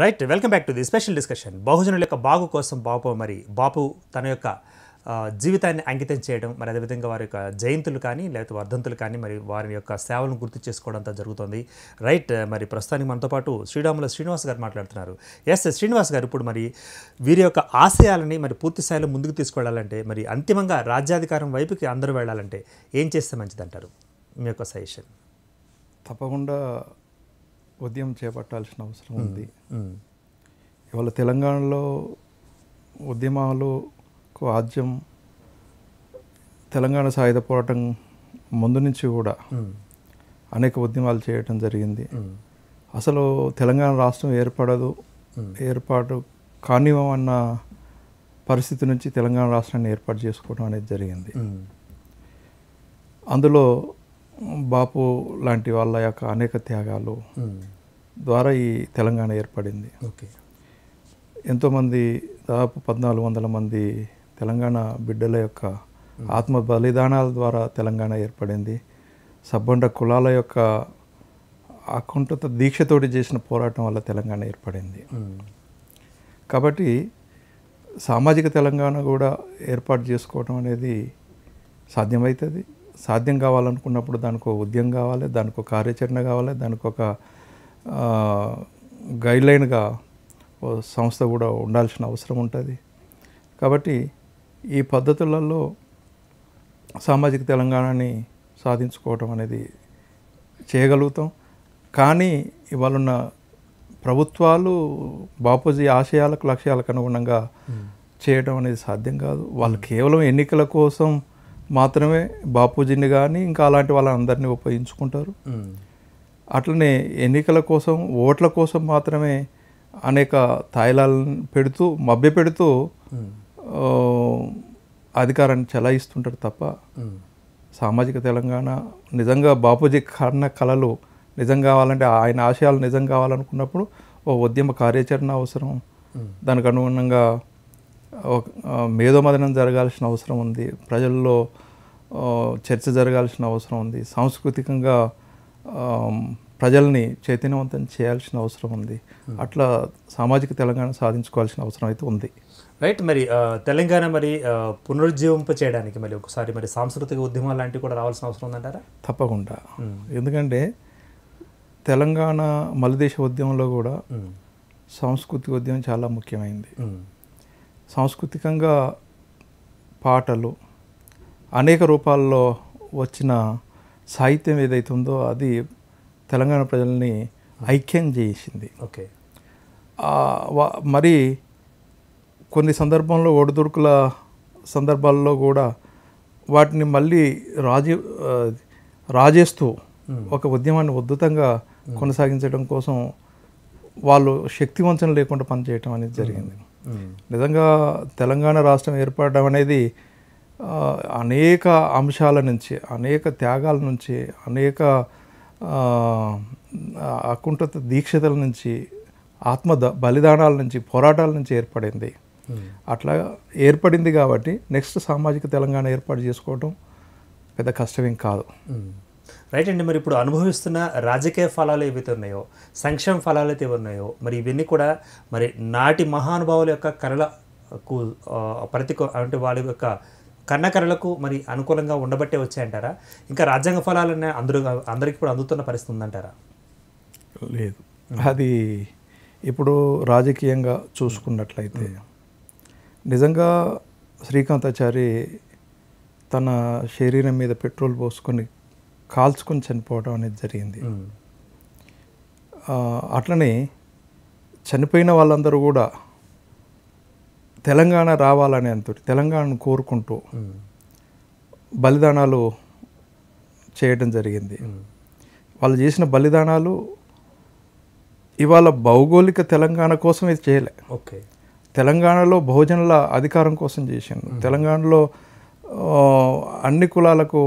Right welcome back to the special discussion బహుజనుల యొక్క బాగు కోసం బాపు మరి బాపు తన యొక్క జీవితాన్ని అంకితం చేయడం మరి అదేవిధంగా వారి యొక్క జయంతులు కానీ లేకపోతే వర్ధంతులు కానీ మరి వారి యొక్క సేవలను గుర్తు చేసుకోవడం అంతా జరుగుతుంది రైట్ మరి ప్రస్తుతానికి మనతో పాటు శ్రీరాముల శ్రీనివాస్ గారు మాట్లాడుతున్నారు ఎస్ శ్రీనివాస్ గారు ఇప్పుడు మరి వీరి యొక్క ఆశయాలని మరి పూర్తి స్థాయిలో ముందుకు తీసుకెళ్లాలంటే మరి అంతిమంగా రాజ్యాధికారం వైపుకి అందరూ వెళ్ళాలంటే ఏం చేస్తే మంచిదంటారు మీ యొక్క సజెషన్ తప్పకుండా ఉద్యమం చేపట్టాల్సిన అవసరం ఉంది ఇవాళ తెలంగాణలో ఉద్యమాలకు ఆద్యం తెలంగాణ సాయుధ పోరాటం ముందు నుంచి కూడా అనేక ఉద్యమాలు చేయటం జరిగింది అసలు తెలంగాణ రాష్ట్రం ఏర్పడదు ఏర్పాటు కానివ్వమన్న పరిస్థితి నుంచి తెలంగాణ రాష్ట్రాన్ని ఏర్పాటు చేసుకోవడం అనేది జరిగింది అందులో బాపు లాంటి వాళ్ళ యొక్క అనేక త్యాగాలు hmm. ద్వారా ఈ తెలంగాణ ఏర్పడింది ఓకే ఎంతోమంది దాదాపు పద్నాలుగు వందల మంది తెలంగాణ బిడ్డల యొక్క hmm. ఆత్మ బలిదానాల ద్వారా తెలంగాణ ఏర్పడింది సబ్బండ కులాల యొక్క అకుంఠత దీక్షతోటి చేసిన పోరాటం వల్ల తెలంగాణ ఏర్పడింది hmm. కాబట్టి సామాజిక తెలంగాణ కూడా ఏర్పాటు చేసుకోవడం అనేది సాధ్యమవుతుంది సాధ్యం కావాలనుకున్నప్పుడు దానికి ఒక ఉద్యమం కావాలి దానికి ఒక కార్యాచరణ కావాలి దానికి ఒక గైడ్లైన్గా సంస్థ కూడా ఉండాల్సిన అవసరం ఉంటుంది కాబట్టి ఈ పద్ధతులలో సామాజిక తెలంగాణని సాధించుకోవటం అనేది చేయగలుగుతాం కానీ ఇవాళ ప్రభుత్వాలు బాపూజీ ఆశయాలకు లక్ష్యాలకు అనుగుణంగా చేయడం అనేది సాధ్యం కాదు వాళ్ళు కేవలం ఎన్నికల కోసం మాత్రమే బాపూజీని కానీ ఇంకా అలాంటి వాళ్ళందరినీ ఉపయోగించుకుంటారు అట్లనే ఎన్నికల కోసం ఓట్ల కోసం మాత్రమే అనేక తాయిలాలను పెడుతూ మభ్య పెడుతూ అధికారాన్ని చెలాయిస్తుంటారు తప్ప సామాజిక తెలంగాణ నిజంగా బాపూజీ కన్న కళలు నిజం కావాలంటే ఆయన ఆశయాలు నిజం కావాలనుకున్నప్పుడు ఓ ఉద్యమ కార్యాచరణ అవసరం దానికి అనుగుణంగా మేధోమదనం జరగాల్సిన అవసరం ఉంది ప్రజల్లో చర్చ జరగాల్సిన అవసరం ఉంది సాంస్కృతికంగా ప్రజల్ని చైతన్యవంతం చేయాల్సిన అవసరం ఉంది hmm. అట్లా సామాజిక తెలంగాణ సాధించుకోవాల్సిన అవసరం అయితే ఉంది రైట్ మరి తెలంగాణ మరి పునరుజ్జీవింప చేయడానికి మరి ఒకసారి మరి సాంస్కృతిక ఉద్యమాలు లాంటివి కూడా రావాల్సిన అవసరం ఉందంటారా తప్పకుండా hmm. ఎందుకంటే తెలంగాణ మలదేశ ఉద్యమంలో కూడా hmm. సాంస్కృతిక ఉద్యమం చాలా ముఖ్యమైంది సాంస్కృతికంగా పాటలు అనేక రూపాల్లో వచ్చిన సాహిత్యం ఏదైతే ఉందో అది తెలంగాణ ప్రజల్ని ఐక్యం చేసింది ఓకే మరి కొన్ని సందర్భంలో ఒడిదుడుకుల సందర్భాల్లో కూడా వాటిని మళ్ళీ రాజే రాజేస్తూ ఒక ఉద్యమాన్ని ఉద్ధృతంగా కొనసాగించడం కోసం వాళ్ళు శక్తివంచన లేకుండా పనిచేయటం అనేది జరిగింది నిజంగా తెలంగాణ రాష్ట్రం ఏర్పడడం అనేది అనేక అంశాల నుంచి అనేక త్యాగాల నుంచి అనేక అకుంఠత దీక్షతల నుంచి ఆత్మ బలిదానాల నుంచి పోరాటాల నుంచి ఏర్పడింది అట్లా ఏర్పడింది కాబట్టి నెక్స్ట్ సామాజిక తెలంగాణ ఏర్పాటు చేసుకోవడం పెద్ద కష్టమేం కాదు రైట్ అండి మరి ఇప్పుడు అనుభవిస్తున్న రాజకీయ ఫలాలు ఏవైతే ఉన్నాయో సంక్షేమ ఫలాలు అయితే ఉన్నాయో మరి ఇవన్నీ కూడా మరి నాటి మహానుభావుల యొక్క కళలకు ప్రతి అంటే వాళ్ళ యొక్క కన్నకరలకు మరి అనుకూలంగా ఉండబట్టే వచ్చాయంటారా ఇంకా రాజ్యాంగ ఫలాలన్నీ అందరూ అందరికి ఇప్పుడు అందుతున్న పరిస్థితి ఉందంటారా లేదు అది ఇప్పుడు రాజకీయంగా చూసుకున్నట్లయితే నిజంగా శ్రీకాంతాచారి తన శరీరం మీద పెట్రోల్ పోసుకొని కాల్చుకుని చనిపోవడం అనేది జరిగింది అట్లనే చనిపోయిన వాళ్ళందరూ కూడా తెలంగాణ రావాలని అంత తెలంగాణను కోరుకుంటూ బలిదానాలు చేయడం జరిగింది వాళ్ళు చేసిన బలిదానాలు ఇవాళ భౌగోళిక తెలంగాణ కోసం ఇది చేయలే ఓకే తెలంగాణలో బహుజనుల అధికారం కోసం చేసింది తెలంగాణలో అన్ని కులాలకు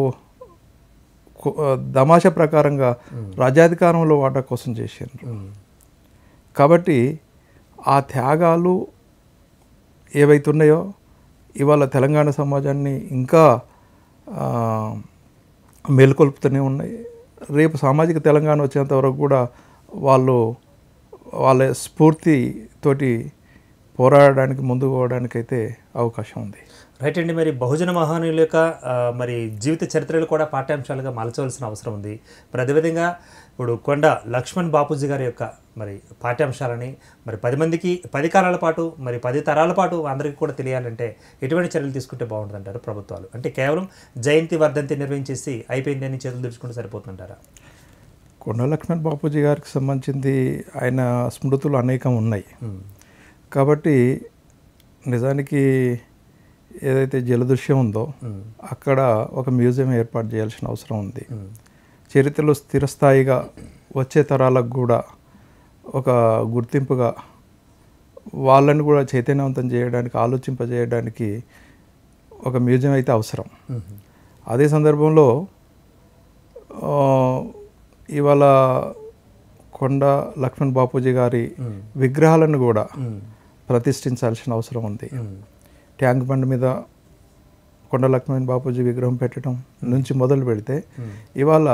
దమాష ప్రకారంగా రాజ్యాధికారంలో వాటా కోసం చేశారు కాబట్టి ఆ త్యాగాలు ఏవైతున్నాయో ఇవాళ తెలంగాణ సమాజాన్ని ఇంకా మేల్కొల్పుతూనే ఉన్నాయి రేపు సామాజిక తెలంగాణ వచ్చేంత వరకు కూడా వాళ్ళు వాళ్ళ స్ఫూర్తితోటి పోరాడడానికి ముందుకు పోవడానికైతే అవకాశం ఉంది రైట్ అండి మరి బహుజన మహానుల యొక్క మరి జీవిత చరిత్రలు కూడా పాఠ్యాంశాలుగా మలచవలసిన అవసరం ఉంది మరి అదేవిధంగా ఇప్పుడు కొండ లక్ష్మణ్ బాపూజీ గారి యొక్క మరి పాఠ్యాంశాలని మరి పది మందికి పది కాలాల పాటు మరి పది తరాల పాటు అందరికీ కూడా తెలియాలంటే ఎటువంటి చర్యలు తీసుకుంటే బాగుంటుందంటారు ప్రభుత్వాలు అంటే కేవలం జయంతి వర్ధంతి నిర్వహించేసి అయిపోయింది అని చేతులు తెచ్చుకుంటే సరిపోతుంటారా కొండ లక్ష్మణ్ బాపూజీ గారికి సంబంధించింది ఆయన స్మృతులు అనేకం ఉన్నాయి కాబట్టి నిజానికి ఏదైతే జలదృశ్యం ఉందో అక్కడ ఒక మ్యూజియం ఏర్పాటు చేయాల్సిన అవసరం ఉంది చరిత్రలో స్థిరస్థాయిగా వచ్చే తరాలకు కూడా ఒక గుర్తింపుగా వాళ్ళని కూడా చైతన్యవంతం చేయడానికి ఆలోచింపజేయడానికి ఒక మ్యూజియం అయితే అవసరం అదే సందర్భంలో ఇవాళ కొండ లక్ష్మణ్ బాపూజీ గారి విగ్రహాలను కూడా ప్రతిష్ఠించాల్సిన అవసరం ఉంది ట్యాంక్ బండ్ మీద కొండ లక్ష్మణ్ బాపూజీ విగ్రహం పెట్టడం నుంచి మొదలు పెడితే hmm. ఇవాళ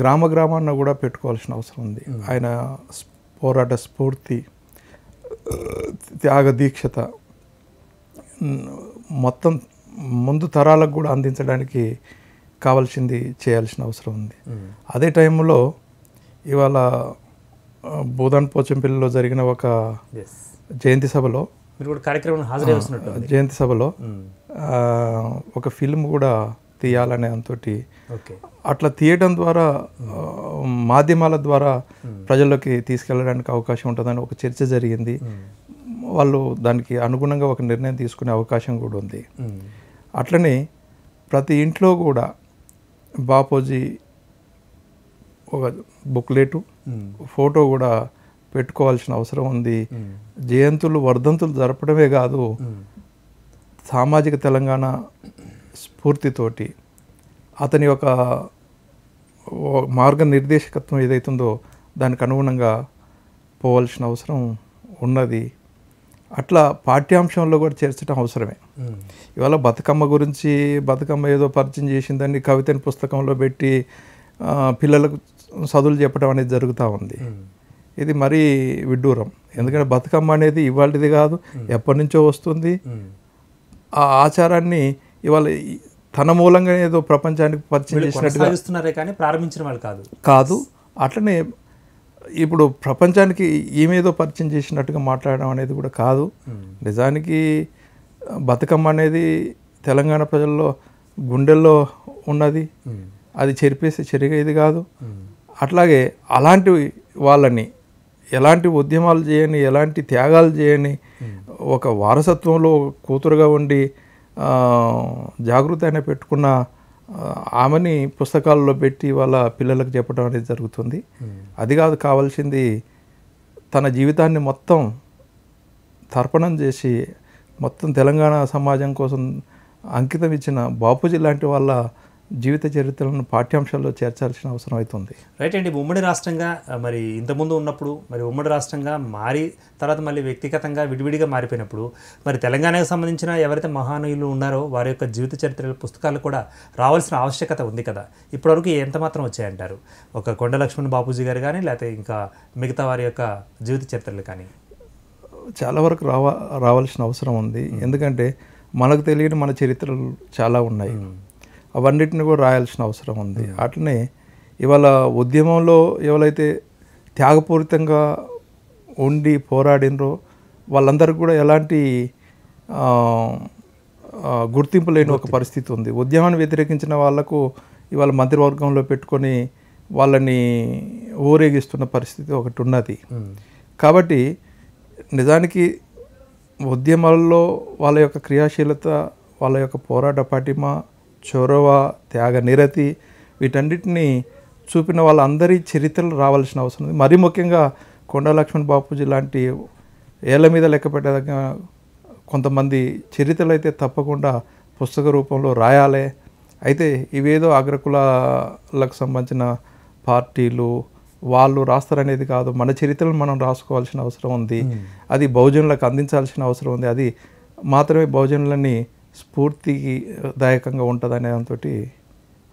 గ్రామ గ్రామాన్న కూడా పెట్టుకోవాల్సిన అవసరం ఉంది hmm. ఆయన పోరాట స్ఫూర్తి త్యాగ దీక్షత మొత్తం ముందు తరాలకు కూడా అందించడానికి కావాల్సింది చేయాల్సిన అవసరం ఉంది hmm. అదే టైంలో ఇవాళ బోధన్ పోచంపల్లిలో జరిగిన ఒక జయంతి సభలో మీరు కూడా కార్యక్రమం హాజరవుతున్నట్టు జయంతి సభలో ఒక ఫిల్మ్ కూడా తీయాలనే దాంతో అట్లా తీయడం ద్వారా మాధ్యమాల ద్వారా ప్రజల్లోకి తీసుకెళ్ళడానికి అవకాశం ఉంటుందని ఒక చర్చ జరిగింది వాళ్ళు దానికి అనుగుణంగా ఒక నిర్ణయం తీసుకునే అవకాశం కూడా ఉంది అట్లనే ప్రతి ఇంట్లో కూడా బాపోజీ ఒక బుక్లెటు ఫోటో కూడా పెట్టుకోవాల్సిన అవసరం ఉంది జయంతులు వర్ధంతులు జరపడమే కాదు సామాజిక తెలంగాణ స్ఫూర్తితోటి అతని యొక్క మార్గనిర్దేశకత్వం ఏదైతుందో దానికి అనుగుణంగా పోవాల్సిన అవసరం ఉన్నది అట్లా పాఠ్యాంశంలో కూడా చేర్చడం అవసరమే ఇవాళ బతుకమ్మ గురించి బతుకమ్మ ఏదో పరిచయం చేసిందని కవితని పుస్తకంలో పెట్టి పిల్లలకు చదువులు చెప్పడం అనేది జరుగుతూ ఉంది ఇది మరీ విడ్డూరం ఎందుకంటే బతుకమ్మ అనేది ఇవాళది కాదు ఎప్పటి నుంచో వస్తుంది ఆ ఆచారాన్ని ఇవాళ తన మూలంగా ఏదో ప్రపంచానికి పరిచయం చేసినట్టుగా కానీ ప్రారంభించిన వాళ్ళు కాదు కాదు అట్లనే ఇప్పుడు ప్రపంచానికి ఏమేదో పరిచయం చేసినట్టుగా మాట్లాడడం అనేది కూడా కాదు నిజానికి బతుకమ్మ అనేది తెలంగాణ ప్రజల్లో గుండెల్లో ఉన్నది అది చెరిపేసి చెరిగేది కాదు అట్లాగే అలాంటి వాళ్ళని ఎలాంటి ఉద్యమాలు చేయని ఎలాంటి త్యాగాలు చేయని ఒక వారసత్వంలో కూతురుగా ఉండి జాగృతి పెట్టుకున్న ఆమెని పుస్తకాల్లో పెట్టి వాళ్ళ పిల్లలకు చెప్పడం అనేది జరుగుతుంది hmm. అది కాదు కావాల్సింది తన జీవితాన్ని మొత్తం తర్పణం చేసి మొత్తం తెలంగాణ సమాజం కోసం అంకితం ఇచ్చిన బాపూజీ లాంటి వాళ్ళ జీవిత చరిత్రలను పాఠ్యాంశాల్లో చేర్చాల్సిన అవసరం అవుతుంది రైట్ అండి ఉమ్మడి రాష్ట్రంగా మరి ఇంతకుముందు ఉన్నప్పుడు మరి ఉమ్మడి రాష్ట్రంగా మారి తర్వాత మళ్ళీ వ్యక్తిగతంగా విడివిడిగా మారిపోయినప్పుడు మరి తెలంగాణకు సంబంధించిన ఎవరైతే మహానీయులు ఉన్నారో వారి యొక్క జీవిత చరిత్రల పుస్తకాలు కూడా రావాల్సిన ఆవశ్యకత ఉంది కదా ఇప్పటివరకు ఎంత మాత్రం వచ్చాయంటారు ఒక కొండ లక్ష్మణ్ బాపూజీ గారు కానీ లేకపోతే ఇంకా మిగతా వారి యొక్క జీవిత చరిత్రలు కానీ చాలా వరకు రావా రావాల్సిన అవసరం ఉంది hmm. ఎందుకంటే మనకు తెలియని మన చరిత్రలు చాలా ఉన్నాయి hmm. అవన్నిటిని కూడా రాయాల్సిన అవసరం ఉంది అట్లనే ఇవాళ ఉద్యమంలో ఎవరైతే త్యాగపూరితంగా ఉండి పోరాడినరో వాళ్ళందరికీ కూడా ఎలాంటి గుర్తింపు లేని ఒక పరిస్థితి ఉంది ఉద్యమాన్ని వ్యతిరేకించిన వాళ్లకు ఇవాళ మంత్రివర్గంలో పెట్టుకొని వాళ్ళని ఊరేగిస్తున్న పరిస్థితి ఒకటి ఉన్నది కాబట్టి నిజానికి ఉద్యమాల్లో వాళ్ళ యొక్క క్రియాశీలత వాళ్ళ యొక్క పోరాట పాటిమ చొరవ త్యాగ నిరతి వీటన్నిటినీ చూపిన వాళ్ళందరి చరిత్రలు రావాల్సిన అవసరం ఉంది మరీ ముఖ్యంగా కొండ లక్ష్మణ్ బాపూజీ లాంటి ఏళ్ళ మీద లెక్క పెట్టదగ్గ కొంతమంది చరిత్రలు అయితే తప్పకుండా పుస్తక రూపంలో రాయాలి అయితే ఇవేదో అగ్రకులాలకు సంబంధించిన పార్టీలు వాళ్ళు రాస్తారనేది కాదు మన చరిత్రను మనం రాసుకోవాల్సిన అవసరం ఉంది అది బహుజనులకు అందించాల్సిన అవసరం ఉంది అది మాత్రమే బహుజనులని దాయకంగా ఉంటుంది అనే దాంతో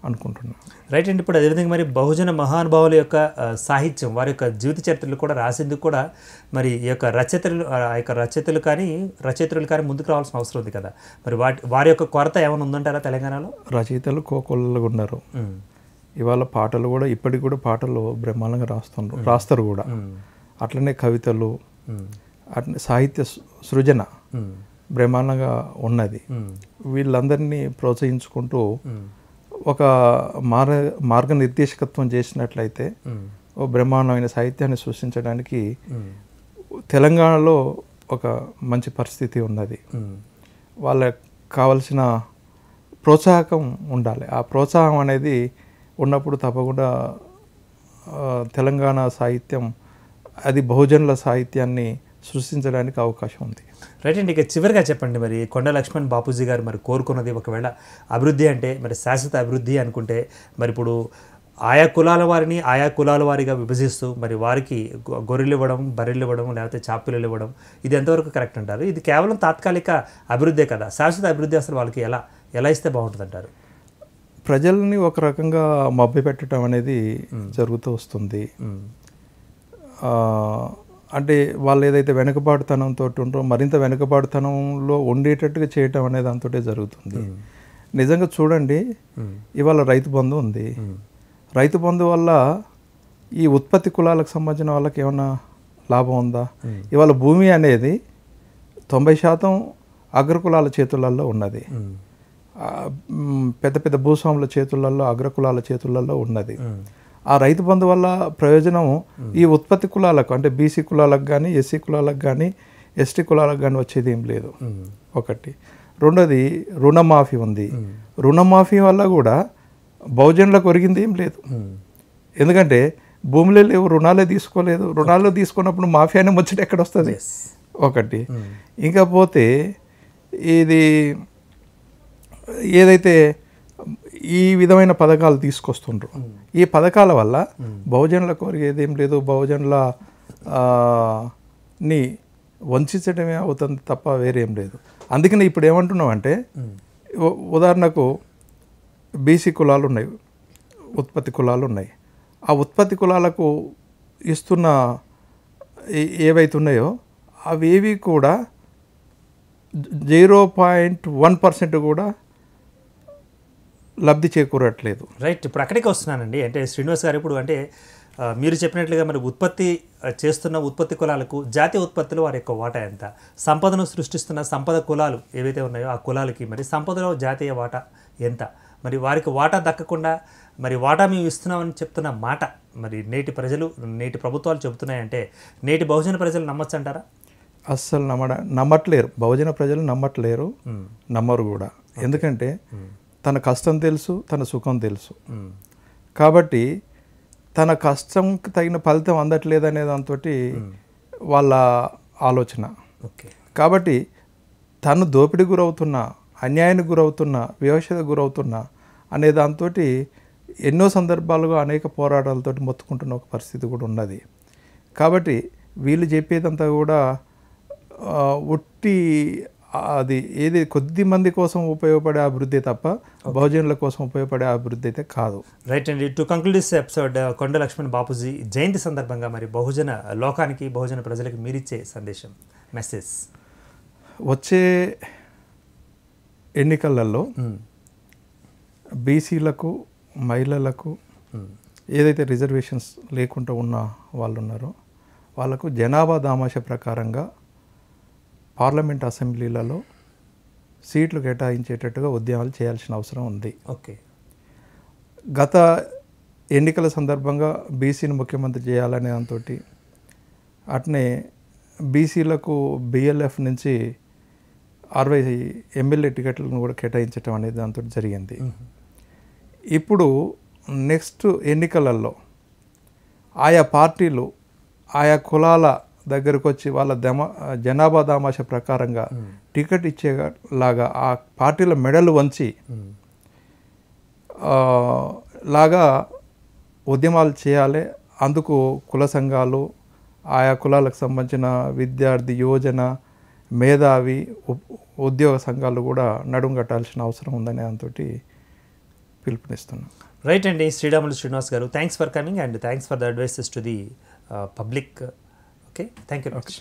అనుకుంటున్నాను రైట్ అండి ఇప్పుడు అదేవిధంగా మరి బహుజన మహానుభావుల యొక్క సాహిత్యం వారి యొక్క జీవిత చరిత్రలు కూడా రాసేందుకు కూడా మరి ఈ యొక్క రచయితలు ఆ యొక్క రచయితలు కానీ రచయితలు కానీ ముందుకు రావాల్సిన అవసరం ఉంది కదా మరి వాటి వారి యొక్క కొరత ఏమైనా ఉందంటారా తెలంగాణలో రచయితలు కోకొల్లగా ఉన్నారు ఇవాళ పాటలు కూడా ఇప్పటికి కూడా పాటలు బ్రహ్మాండంగా రాస్తున్నారు రాస్తారు కూడా అట్లనే కవితలు అట్లనే సాహిత్య సృజన బ్రహ్మాండంగా ఉన్నది వీళ్ళందరినీ ప్రోత్సహించుకుంటూ ఒక మార్గ మార్గనిర్దేశకత్వం చేసినట్లయితే ఓ బ్రహ్మాండమైన సాహిత్యాన్ని సృష్టించడానికి తెలంగాణలో ఒక మంచి పరిస్థితి ఉన్నది వాళ్ళకి కావలసిన ప్రోత్సాహకం ఉండాలి ఆ ప్రోత్సాహం అనేది ఉన్నప్పుడు తప్పకుండా తెలంగాణ సాహిత్యం అది బహుజనుల సాహిత్యాన్ని సృష్టించడానికి అవకాశం ఉంది రైట్ అండి ఇక చివరిగా చెప్పండి మరి కొండ లక్ష్మణ్ బాపూజీ గారు మరి కోరుకున్నది ఒకవేళ అభివృద్ధి అంటే మరి శాశ్వత అభివృద్ధి అనుకుంటే మరి ఇప్పుడు ఆయా కులాల వారిని ఆయా కులాల వారిగా విభజిస్తూ మరి వారికి గొర్రెలు ఇవ్వడం బర్రెలు ఇవ్వడం లేకపోతే చాపిల్లలు ఇవ్వడం ఇది ఎంతవరకు కరెక్ట్ అంటారు ఇది కేవలం తాత్కాలిక అభివృద్ధే కదా శాశ్వత అభివృద్ధి అసలు వాళ్ళకి ఎలా ఎలా ఇస్తే బాగుంటుంది అంటారు ప్రజల్ని ఒక రకంగా మభ్య పెట్టడం అనేది జరుగుతూ వస్తుంది అంటే వాళ్ళు ఏదైతే వెనుకబాటుతనంతో ఉంటారో మరింత వెనుకబాటుతనంలో ఉండేటట్టుగా చేయటం అనేది దాంతో జరుగుతుంది నిజంగా చూడండి ఇవాళ రైతు బంధు ఉంది రైతు బంధు వల్ల ఈ ఉత్పత్తి కులాలకు సంబంధించిన వాళ్ళకి ఏమైనా లాభం ఉందా ఇవాళ భూమి అనేది తొంభై శాతం అగ్రకులాల చేతులలో ఉన్నది పెద్ద పెద్ద భూస్వాముల చేతులలో అగ్రకులాల చేతులలో ఉన్నది ఆ రైతు బంధు వల్ల ప్రయోజనం ఈ ఉత్పత్తి కులాలకు అంటే బీసీ కులాలకు కానీ ఎస్సీ కులాలకు కానీ ఎస్టీ కులాలకు కానీ వచ్చేది ఏం లేదు ఒకటి రెండోది రుణమాఫీ ఉంది రుణమాఫీ వల్ల కూడా బహుజనులకు ఒరిగింది ఏం లేదు ఎందుకంటే భూములే లేవు రుణాలే తీసుకోలేదు రుణాలు తీసుకున్నప్పుడు మాఫీ అనే ముచ్చట ఎక్కడ వస్తుంది ఒకటి ఇంకా పోతే ఇది ఏదైతే ఈ విధమైన పథకాలు తీసుకొస్తుండ్రు ఈ పథకాల వల్ల బహుజనుల కోరిక ఏదేం లేదు బహుజనుల ని వంచడమే అవుతుంది తప్ప వేరేం లేదు అందుకని ఇప్పుడు ఏమంటున్నామంటే ఉదాహరణకు బీసీ కులాలు ఉన్నాయి ఉత్పత్తి కులాలు ఉన్నాయి ఆ ఉత్పత్తి కులాలకు ఇస్తున్న ఏవైతే అవి ఏవి కూడా జీరో పాయింట్ వన్ పర్సెంట్ కూడా లబ్ధి చేకూరట్లేదు రైట్ ఇప్పుడు అక్కడికి వస్తున్నానండి అంటే శ్రీనివాస్ గారు ఇప్పుడు అంటే మీరు చెప్పినట్లుగా మరి ఉత్పత్తి చేస్తున్న ఉత్పత్తి కులాలకు జాతీయ ఉత్పత్తులు వారి యొక్క వాటా ఎంత సంపదను సృష్టిస్తున్న సంపద కులాలు ఏవైతే ఉన్నాయో ఆ కులాలకి మరి సంపదలో జాతీయ వాటా ఎంత మరి వారికి వాటా దక్కకుండా మరి వాటా మేము ఇస్తున్నామని చెప్తున్న మాట మరి నేటి ప్రజలు నేటి ప్రభుత్వాలు చెబుతున్నాయంటే నేటి బహుజన ప్రజలు నమ్మచ్చు అంటారా అస్సలు నమ్మడా నమ్మట్లేరు బహుజన ప్రజలు నమ్మట్లేరు hmm. నమ్మరు కూడా ఎందుకంటే hmm. తన కష్టం తెలుసు తన సుఖం తెలుసు కాబట్టి తన కష్టం తగిన ఫలితం అందట్లేదనే దాంతో వాళ్ళ ఆలోచన కాబట్టి తను దోపిడి గురవుతున్నా అన్యాయానికి గురవుతున్నా వివక్షత గురవుతున్నా అనే దాంతో ఎన్నో సందర్భాలుగా అనేక పోరాటాలతో మొత్తుకుంటున్న ఒక పరిస్థితి కూడా ఉన్నది కాబట్టి వీళ్ళు చెప్పేదంతా కూడా ఉట్టి అది ఏది కొద్ది మంది కోసం ఉపయోగపడే అభివృద్ధి తప్ప బహుజనుల కోసం ఉపయోగపడే అభివృద్ధి అయితే కాదు రైట్ అండి టు కంక్లూడ్ దిస్ ఎపిసోడ్ కొండ లక్ష్మణ్ బాపూజీ జయంతి సందర్భంగా మరి బహుజన లోకానికి బహుజన ప్రజలకు మీరిచ్చే సందేశం మెసేజ్ వచ్చే ఎన్నికలలో hmm. బీసీలకు మహిళలకు hmm. ఏదైతే రిజర్వేషన్స్ లేకుండా ఉన్న వాళ్ళు ఉన్నారో వాళ్ళకు జనాభా దామాష ప్రకారంగా పార్లమెంట్ అసెంబ్లీలలో సీట్లు కేటాయించేటట్టుగా ఉద్యమాలు చేయాల్సిన అవసరం ఉంది ఓకే గత ఎన్నికల సందర్భంగా బీసీని ముఖ్యమంత్రి చేయాలనే దాంతో అట్నే బీసీలకు బిఎల్ఎఫ్ నుంచి అరవై ఎమ్మెల్యే టికెట్లను కూడా కేటాయించడం అనేది దాంతో జరిగింది ఇప్పుడు నెక్స్ట్ ఎన్నికలలో ఆయా పార్టీలు ఆయా కులాల దగ్గరకు వచ్చి వాళ్ళ దమ జనాభా దామాష ప్రకారంగా టికెట్ ఇచ్చేలాగా ఆ పార్టీల మెడలు వంచి లాగా ఉద్యమాలు చేయాలి అందుకు కుల సంఘాలు ఆయా కులాలకు సంబంధించిన విద్యార్థి యువజన మేధావి ఉద్యోగ సంఘాలు కూడా నడుంగట్టాల్సిన కట్టాల్సిన అవసరం ఉందని దానితోటి పిలుపునిస్తున్నాను రైట్ అండి Sriramulu Srinivas garu thanks for coming and thanks for the advices to the public okay thank you much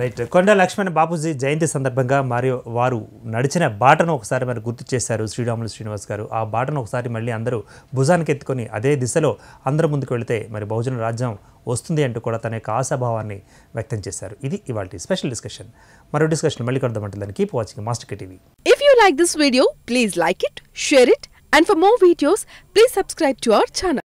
right Konda Laxman Bapuji జయంతి సందర్భంగా మరియు వారు నడిచిన బాటను ఒకసారి మరి గుర్తు చేశారు శ్రీరాములు శ్రీనివాస్ గారు ఆ బాటను ఒకసారి మళ్ళీ అందరూ భుజానికి ఎత్తుకొని అదే దిశలో అందరూ ముందుకు వెళితే మరి బహుజన రాజ్యం వస్తుంది అంటూ కూడా తన యొక్క ఆశాభావాన్ని వ్యక్తం చేశారు ఇది ఇవాళ స్పెషల్ డిస్కషన్ మరో డిస్కషన్ మళ్ళీ కడదామంటుందని keep watching Master TV if you like this video please like it share it and for more videos please subscribe to our channel